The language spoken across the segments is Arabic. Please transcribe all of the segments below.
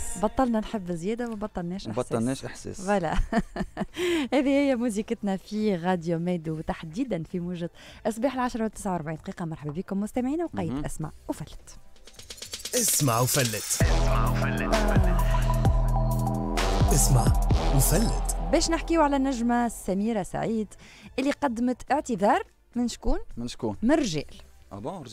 احساس بطلنا نحب زياده ما بطلناش احساس بطلناش احساس فوالا هذه هي موزيكتنا في راديو ميدو وتحديدا في موجة اصباح العشرة و 49 دقيقه مرحبا بكم مستمعينا وقيد اسمع وفلت اسمع وفلت اسمع وفلت اسمع وفلت باش نحكيو على النجمه سميره سعيد اللي قدمت اعتذار من شكون من شكون من رجال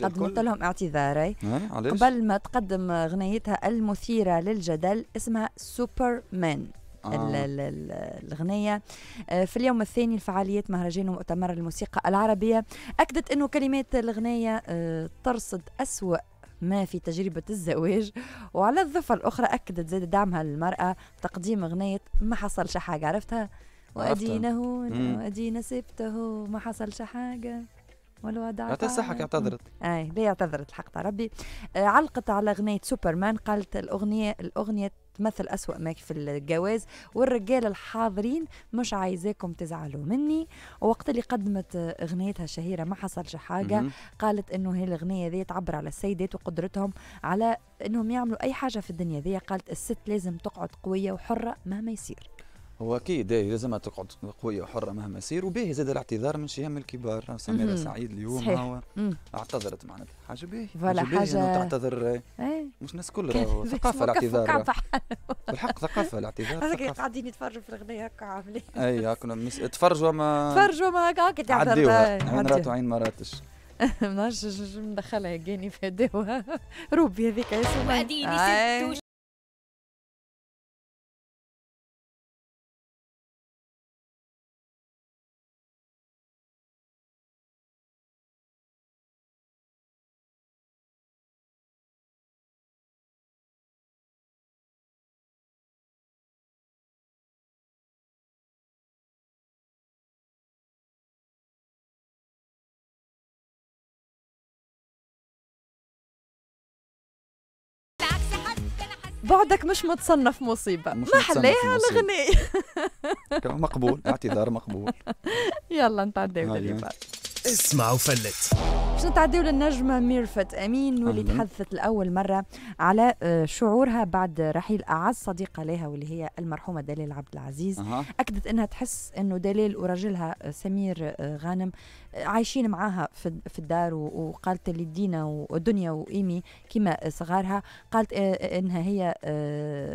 قدمت لهم اعتذاري قبل ما تقدم غنيتها المثيرة للجدل اسمها سوبر مان آه. الغنية آه، في اليوم الثاني لفعاليات مهرجان ومؤتمر الموسيقى العربية أكدت أنه كلمات الغنية آه، ترصد أسوأ ما في تجربة الزواج وعلى الضفة الأخرى أكدت زاد دعمها للمرأة تقديم أغنية ما حصلش حاجة عرفتها وأدينا هون وأدينا سبته ما حصلش حاجة والوضع لا حكي اعتذرت اي ليه اعتذرت الحق ربي آه علقت على اغنيه سوبرمان قالت الاغنيه الاغنيه تمثل أسوأ ما في الجواز والرجال الحاضرين مش عايزاكم تزعلوا مني ووقت اللي قدمت اغنيتها الشهيره ما حصلش حاجه قالت انه هي الاغنيه ذي تعبر على السيدات وقدرتهم على انهم يعملوا اي حاجه في الدنيا ذي قالت الست لازم تقعد قويه وحره مهما يصير هو اكيد لازم إيه، تقعد قويه وحره مهما يصير وباهي زاد الاعتذار من شيء الكبار سميره سعيد اليوم صحيح. هو آه، اعتذرت معناتها حاجه باهي فوالا حاجه تعتذر إيه. إيه. مش ناس كل ثقافه الاعتذار بالحق ثقافه الاعتذار هذاك قاعدين يتفرجوا في الغنيه هكا عاملين اي هكا تفرجوا ما تفرجوا ما هكا هكا تعتذر عين رات وعين ما راتش ما نعرفش ندخلها كاني يعني في هداوها روبي هذيك يا بعدك مش متصنف مصيبة مش ما حليها الغنية مقبول اعتذار مقبول يلا نتعداو آه، اسمعوا فلت باش نتعديو للنجمه ميرفت امين واللي تحدثت لاول مره على آه، شعورها بعد رحيل اعز صديقه لها واللي هي المرحومه دلال عبد العزيز أه. اكدت انها تحس انه دلال وراجلها آه، سمير آه، غانم عايشين معاها في الدار وقالت اللي دينا ودنيا وايمي كما صغارها قالت انها هي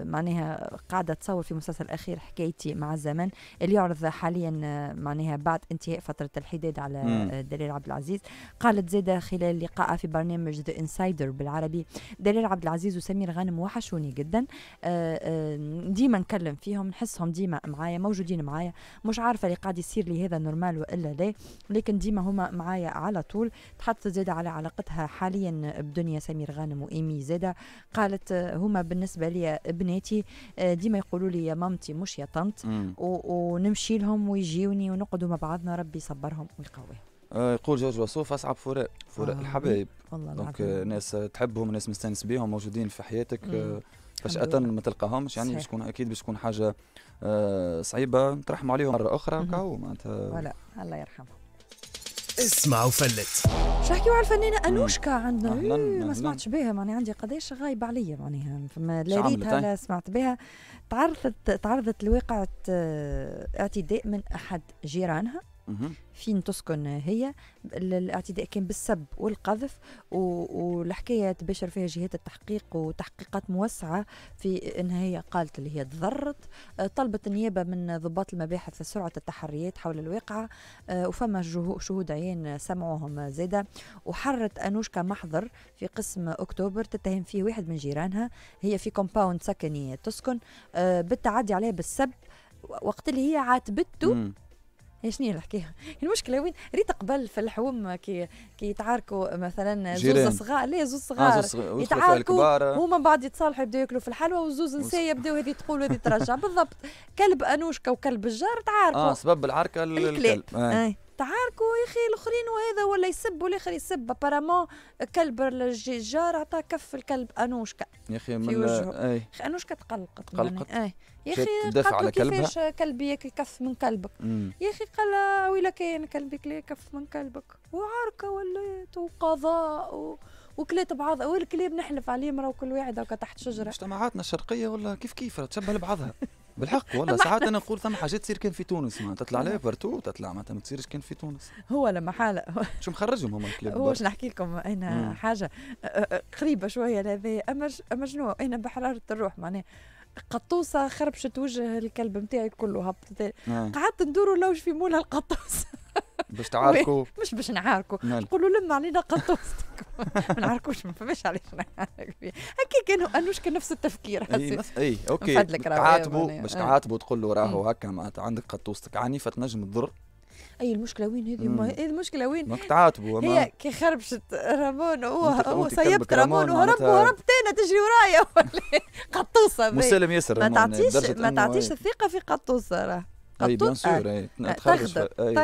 معناها قاعده تصور في مسلسل اخير حكايتي مع الزمن اللي يعرض حاليا معناها بعد انتهاء فتره الحداد على دلال عبد العزيز قالت زاد خلال لقاء في برنامج ذا انسايدر بالعربي دلال عبد العزيز وسمير غانم وحشوني جدا آه، آه، ديما نكلم فيهم نحسهم ديما معايا موجودين معايا مش عارفه اللي قاعد يصير لي هذا نورمال والا لا لكن ديما هما معايا على طول تحط زاد على علاقتها حاليا بدنيا سمير غانم وايمي زاده قالت آه، هما بالنسبه لي بناتي ديما يقولوا لي يا مامتي مش يا طنط ونمشي لهم ويجيوني ونقعدوا مع بعضنا ربي يصبرهم ويقويهم آه، يقول جورج وصوف اصعب فراق فراق آه. الحبايب والله دونك ناس تحبهم ناس مستانس بيهم موجودين في حياتك آه، فجأة ما تلقاهمش يعني باش تكون اكيد باش تكون حاجه آه، صعيبه ترحموا عليهم مره اخرى وكاو معناتها الله يرحمهم اسمع وفلت باش نحكيو على الفنانه انوشكا عندنا أهلاً إيه، ما سمعتش بها معني عندي قداش غايبة عليا معناها فما لا ريتها لا سمعت بها تعرضت تعرضت لواقعة اعتداء من احد جيرانها فين تسكن هي الاعتداء كان بالسب والقذف والحكايه تباشر فيها جهات التحقيق وتحقيقات موسعه في انها هي قالت اللي هي تضرت آه، طلبت النيابه من ضباط المباحث سرعه التحريات حول الواقعه آه، وفما شهود عيان سمعوهم زاده وحرت انوشكا محضر في قسم اكتوبر تتهم فيه واحد من جيرانها هي في كومباوند سكني تسكن آه، بالتعدي عليها بالسب وقت اللي هي عاتبته إيه، شنو الحكايه يعني المشكله وين ريت قبل في الحوم كي كي يتعاركوا مثلا زوز صغار لا آه، زوز صغار آه يتعاركوا هما بعد يتصالحوا يبداو ياكلوا في الحلوى وزوز نساء يبداو هذه تقول وهذه ترجع بالضبط كلب انوشكا وكلب الجار تعاركوا اه سبب العركه الكلب, الكلب. آه. آه. تعاركوا يا اخي الاخرين وهذا ولا يسب والاخر يسب ابارامون كلب الجار عطاه كف الكلب انوشكا يا اخي من اي انوشكا تقلقت تقلقت اي يا اخي دافع على كيفاش كلبي ياكل كف من كلبك يا اخي قال ويلا كان كلبي ياكل كف من كلبك وعركه ولات وقضاء و... وكلات بعض والكلاب نحلف عليهم راهو كل واحد هكا تحت شجره مجتمعاتنا الشرقيه ولا كيف كيف تشبه لبعضها بالحق والله ساعات انا نقول ثم حاجات تصير كان في تونس ما تطلع لها بارتو تطلع ما تصيرش كان في تونس هو لما حالة شو مخرجهم هما الكلاب هو باش نحكي لكم انا حاجه قريبه شويه لهذا اما اما شنو انا بحراره الروح معناها قطوسه خربشت وجه الكلب نتاعي كله هبطت نعم. قعدت ندور لوش في مولها القطوسه باش تعاركوا مش باش نعاركوا نعم. نقولوا لما علينا قطوسه ما نعرفوش ما فماش علاش هكا كانوا انوش كان نفس التفكير اي اي اوكي تعاتبوا باش آه. تعاتبه تقول له راهو هكا معناتها عندك قطوستك عنيفه تنجم تضر اي المشكله وين هذه ما هي المشكله وين ما تعاتبوا هي كي خربشت رامون هو صيبت رامون وهرب وهربت انا تجري ورايا قطوسه مسالم ياسر ما تعطيش ما تعطيش الثقه في قطوسه راه اي بيان سور اي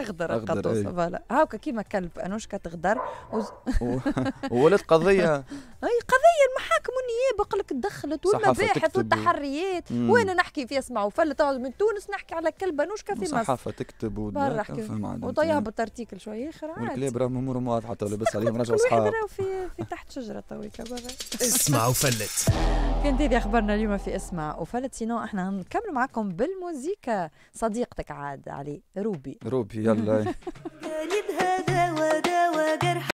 تغدر إيه. فوالا هاكا كيما كلب انوشكا تغدر وولات قضيه اي قضيه المحاكم والنيابه قال لك تدخلت والمباحث والتحريات وانا نحكي فيها اسمعوا تقعد من تونس نحكي على كلب انوشكا في مصر صحافه تكتب وطيها بالارتيكل شويه اخر عادي الكلاب راهم امورهم واضحه تو لاباس عليهم رجعوا اصحاب في تحت شجره تويكا اسمعوا فلت كانت دي اخبارنا اليوم في اسمع وفلت سينو احنا نكمل معكم بالموزيكا صديقتك عاد علي روبي روبي يلا